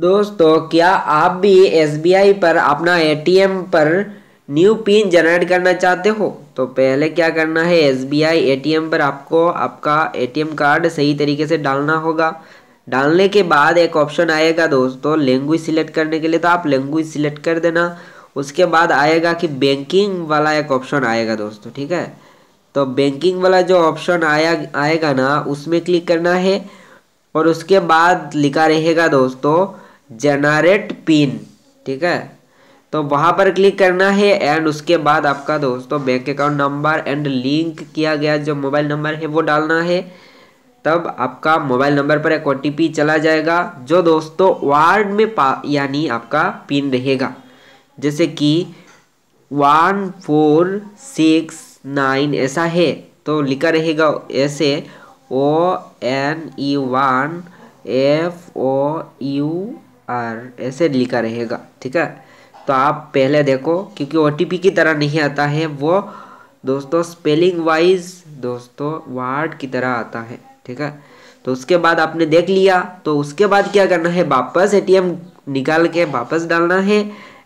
दोस्तों क्या आप भी एस पर अपना ए पर न्यू पिन जनरेट करना चाहते हो तो पहले क्या करना है एस बी पर आपको आपका ए कार्ड सही तरीके से डालना होगा डालने के बाद एक ऑप्शन आएगा दोस्तों लैंग्वेज सिलेक्ट करने के लिए तो आप लैंग्वेज सिलेक्ट कर देना उसके बाद आएगा कि बैंकिंग वाला एक ऑप्शन आएगा दोस्तों ठीक है तो बैंकिंग वाला जो ऑप्शन आया आएगा ना उसमें क्लिक करना है और उसके बाद लिखा रहेगा दोस्तों जनरेट पिन ठीक है तो वहाँ पर क्लिक करना है एंड उसके बाद आपका दोस्तों bank account number and link किया गया जो मोबाइल नंबर है वो डालना है तब आपका मोबाइल नंबर पर एक ओ चला जाएगा जो दोस्तों वार्ड में पा यानी आपका पिन रहेगा जैसे कि वन फोर सिक्स नाइन ऐसा है तो लिखा रहेगा ऐसे O N E one F O ऐसे लिखा रहेगा ठीक है तो आप पहले देखो क्योंकि ओ की तरह नहीं आता है वो दोस्तों स्पेलिंग वाइज दोस्तों वार्ड की तरह आता है ठीक है तो उसके बाद आपने देख लिया तो उसके बाद क्या करना है वापस एटीएम निकाल के वापस डालना है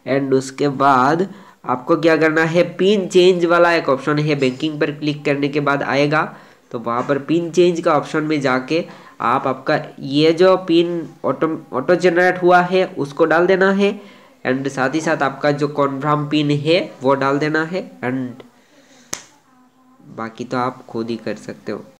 एंड उसके बाद आपको क्या करना है पिन चेंज वाला एक ऑप्शन है बैंकिंग पर क्लिक करने के बाद आएगा तो वहाँ पर पिन चेंज का ऑप्शन में जाके आप आपका ये जो पिन ऑटो ऑटो जनरेट हुआ है उसको डाल देना है एंड साथ ही साथ आपका जो कॉन्फ्राम पिन है वो डाल देना है एंड बाकी तो आप खुद ही कर सकते हो